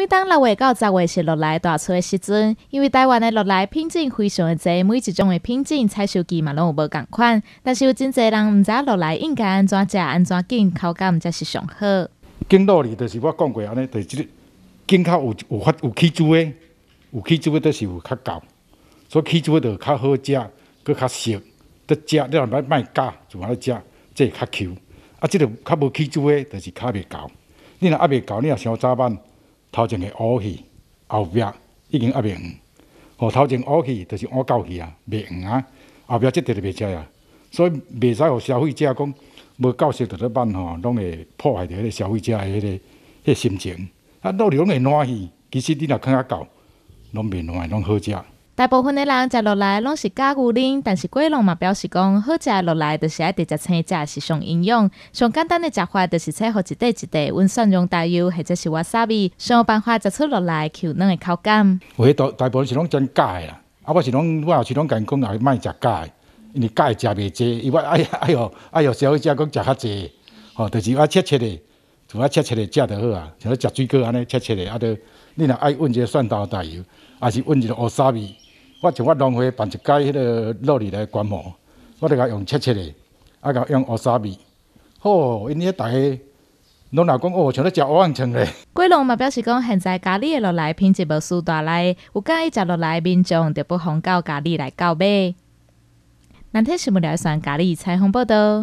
每当六月到十月是落来大菜的时阵，因为台湾的落来品种非常的多，每一种的品种采收期嘛拢有无同款。但是有真济人毋知落来应该安怎食、安怎拣，口感毋才是上好。经罗里就是我讲过安尼，就是即个拣较有有发有起珠的，有起珠的都是有较厚，所以起珠就较好食，佫较熟。得食你若歹歹加就尼食，即较 Q。啊，即个较无起珠的，就是较袂厚。你若压袂厚，你若想要早办。头前个乌去，后壁已经压袂黄。吼，头前乌去就是乌到去啊，袂黄啊，后壁即块就袂食啊。所以袂使互消费者讲无够熟，著咧办吼，拢会破坏着迄个消费者诶迄个迄心情。啊，卤料拢会烂去，其实你若囥较膏，拢袂烂，拢好食。大部分的人食落来拢是假牛奶，但是龟龙嘛表示讲好食落来就是爱直接青食是上营养，上简单的食法就是切好一块一块，温蒜蓉大油或者是乌沙米，想办法食出落来 Q 嫩的口感。喂，大大部分是拢真假的啦，啊我是拢我也是拢讲讲，卖食假的，因为假的食袂济，伊我哎呀哎呦哎呦，消费者讲食较济，吼，就是我切切的，就我切切的食就好啊，像食水果安尼切切的，啊都，你若爱温一个蒜头大油，还是温一个乌沙米。我就我农会办一间迄个肉类来观摩，我就甲用切切的，啊，甲用乌沙米，吼，因遐大个。拢哪讲哦，像咧食乌蝇虫咧。贵农嘛表示讲，现在咖喱的落来品质无输大来，有介意食落来品种，就不妨到咖喱来搞呗。明天新闻联播上《咖喱采访报道》。